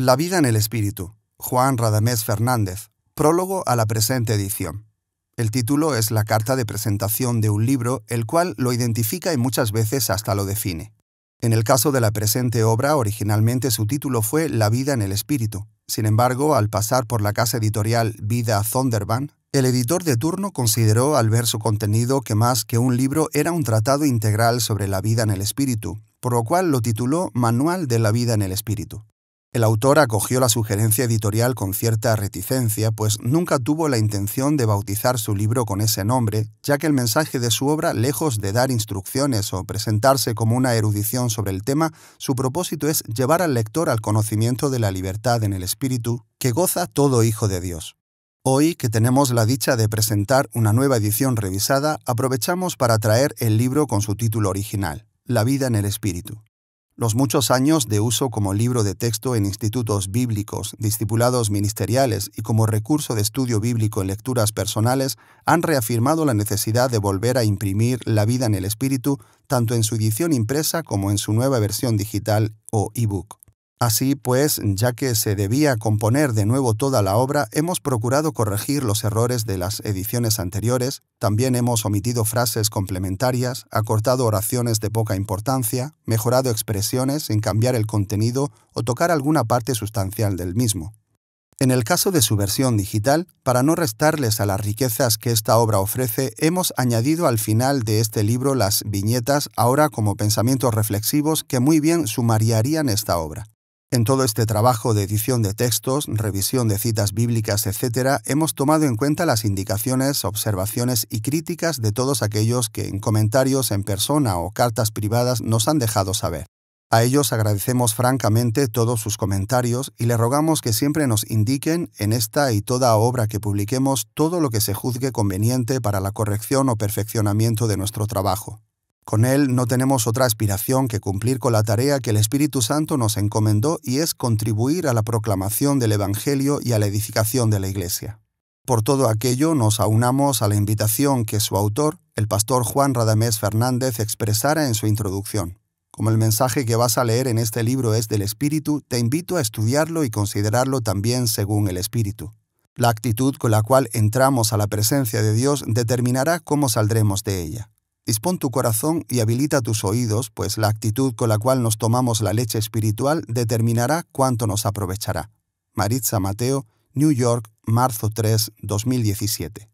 La vida en el espíritu, Juan Radamés Fernández, prólogo a la presente edición. El título es la carta de presentación de un libro, el cual lo identifica y muchas veces hasta lo define. En el caso de la presente obra, originalmente su título fue La vida en el espíritu. Sin embargo, al pasar por la casa editorial Vida Zondervan, el editor de turno consideró al ver su contenido que más que un libro era un tratado integral sobre la vida en el espíritu, por lo cual lo tituló Manual de la vida en el espíritu. El autor acogió la sugerencia editorial con cierta reticencia, pues nunca tuvo la intención de bautizar su libro con ese nombre, ya que el mensaje de su obra, lejos de dar instrucciones o presentarse como una erudición sobre el tema, su propósito es llevar al lector al conocimiento de la libertad en el espíritu que goza todo hijo de Dios. Hoy que tenemos la dicha de presentar una nueva edición revisada, aprovechamos para traer el libro con su título original, La vida en el espíritu los muchos años de uso como libro de texto en institutos bíblicos, discipulados ministeriales y como recurso de estudio bíblico en lecturas personales han reafirmado la necesidad de volver a imprimir la vida en el espíritu tanto en su edición impresa como en su nueva versión digital o ebook. Así pues, ya que se debía componer de nuevo toda la obra, hemos procurado corregir los errores de las ediciones anteriores, también hemos omitido frases complementarias, acortado oraciones de poca importancia, mejorado expresiones en cambiar el contenido o tocar alguna parte sustancial del mismo. En el caso de su versión digital, para no restarles a las riquezas que esta obra ofrece, hemos añadido al final de este libro las viñetas ahora como pensamientos reflexivos que muy bien sumariarían esta obra. En todo este trabajo de edición de textos, revisión de citas bíblicas, etc., hemos tomado en cuenta las indicaciones, observaciones y críticas de todos aquellos que en comentarios en persona o cartas privadas nos han dejado saber. A ellos agradecemos francamente todos sus comentarios y les rogamos que siempre nos indiquen en esta y toda obra que publiquemos todo lo que se juzgue conveniente para la corrección o perfeccionamiento de nuestro trabajo. Con Él no tenemos otra aspiración que cumplir con la tarea que el Espíritu Santo nos encomendó y es contribuir a la proclamación del Evangelio y a la edificación de la Iglesia. Por todo aquello nos aunamos a la invitación que su autor, el pastor Juan Radamés Fernández, expresara en su introducción. Como el mensaje que vas a leer en este libro es del Espíritu, te invito a estudiarlo y considerarlo también según el Espíritu. La actitud con la cual entramos a la presencia de Dios determinará cómo saldremos de ella. Dispon tu corazón y habilita tus oídos, pues la actitud con la cual nos tomamos la leche espiritual determinará cuánto nos aprovechará. Maritza Mateo, New York, marzo 3, 2017.